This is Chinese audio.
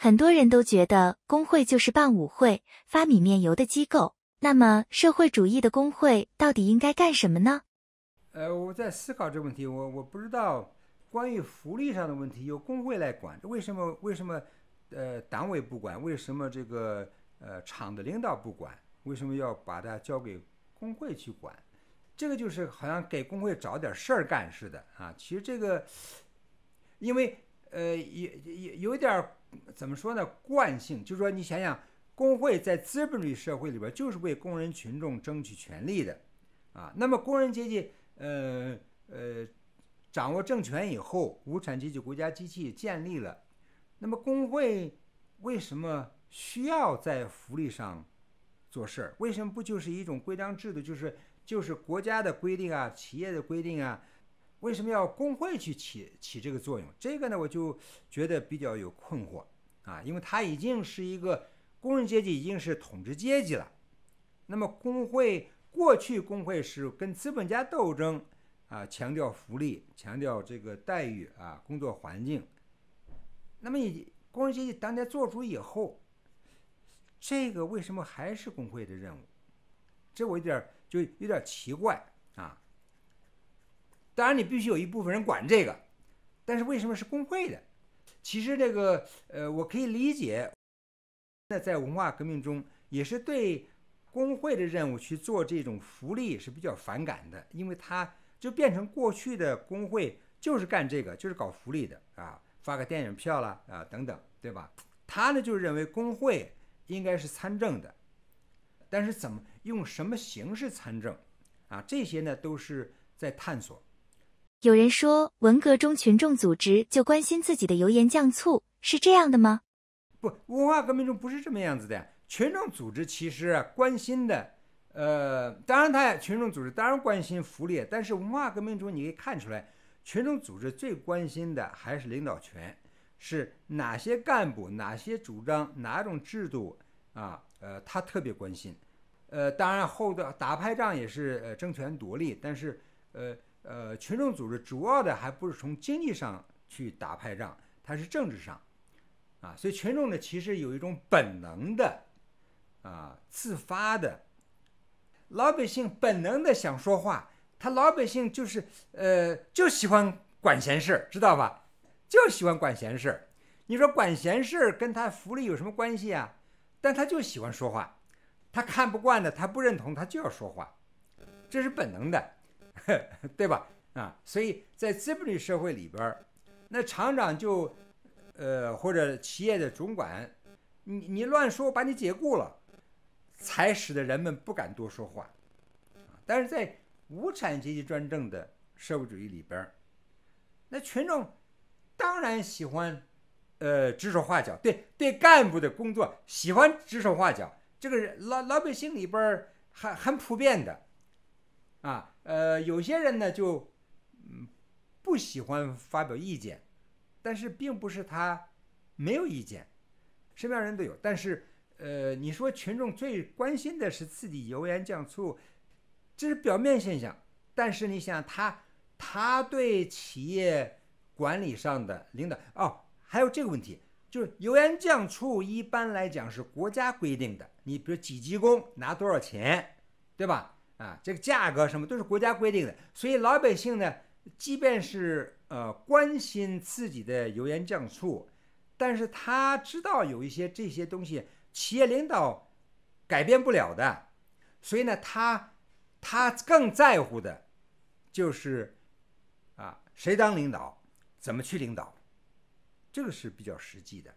很多人都觉得工会就是办舞会、发米面油的机构。那么，社会主义的工会到底应该干什么呢？呃，我在思考这个问题。我我不知道，关于福利上的问题由工会来管，为什么？为什么？呃，党委不管，为什么这个？呃，厂的领导不管，为什么要把它交给工会去管？这个就是好像给工会找点事儿干似的啊。其实这个，因为呃，有有有点儿。怎么说呢？惯性就是说，你想想，工会在资本主义社会里边就是为工人群众争取权利的，啊，那么工人阶级，呃呃，掌握政权以后，无产阶级国家机器建立了，那么工会为什么需要在福利上做事儿？为什么不就是一种规章制度，就是就是国家的规定啊，企业的规定啊？为什么要工会去起起这个作用？这个呢，我就觉得比较有困惑啊，因为它已经是一个工人阶级，已经是统治阶级了。那么工会过去工会是跟资本家斗争啊，强调福利，强调这个待遇啊，工作环境。那么你工人阶级当家做主以后，这个为什么还是工会的任务？这我有点就有点奇怪啊。当然，你必须有一部分人管这个，但是为什么是工会的？其实这个，呃，我可以理解。那在文化革命中，也是对工会的任务去做这种福利是比较反感的，因为他就变成过去的工会就是干这个，就是搞福利的啊，发个电影票啦啊等等，对吧？他呢就认为工会应该是参政的，但是怎么用什么形式参政啊？这些呢都是在探索。有人说，文革中群众组织就关心自己的油盐酱醋，是这样的吗？不，文化革命中不是这么样子的。群众组织其实关心的，呃，当然他群众组织当然关心福利，但是文化革命中你可以看出来，群众组织最关心的还是领导权，是哪些干部、哪些主张、哪种制度啊？呃，他特别关心。呃，当然，后的打派仗也是呃争权夺利，但是呃。呃，群众组织主要的还不是从经济上去打派仗，它是政治上啊，所以群众呢其实有一种本能的啊，自发的，老百姓本能的想说话，他老百姓就是呃，就喜欢管闲事儿，知道吧？就喜欢管闲事儿。你说管闲事儿跟他福利有什么关系啊？但他就喜欢说话，他看不惯的，他不认同，他就要说话，这是本能的。对吧？啊，所以在资本主义社会里边那厂长就，呃，或者企业的主管，你你乱说，把你解雇了，才使得人们不敢多说话。但是在无产阶级专政的社会主义里边那群众当然喜欢，呃，指手画脚，对对，干部的工作喜欢指手画脚，这个人老老百姓里边很很普遍的。啊，呃，有些人呢就，嗯，不喜欢发表意见，但是并不是他没有意见，什么样人都有。但是，呃，你说群众最关心的是自己油盐酱醋，这是表面现象。但是你想他，他对企业管理上的领导哦，还有这个问题，就是油盐酱醋一般来讲是国家规定的，你比如几级工拿多少钱，对吧？啊，这个价格什么都是国家规定的，所以老百姓呢，即便是呃关心自己的油盐酱醋，但是他知道有一些这些东西企业领导改变不了的，所以呢，他他更在乎的，就是啊谁当领导，怎么去领导，这个是比较实际的。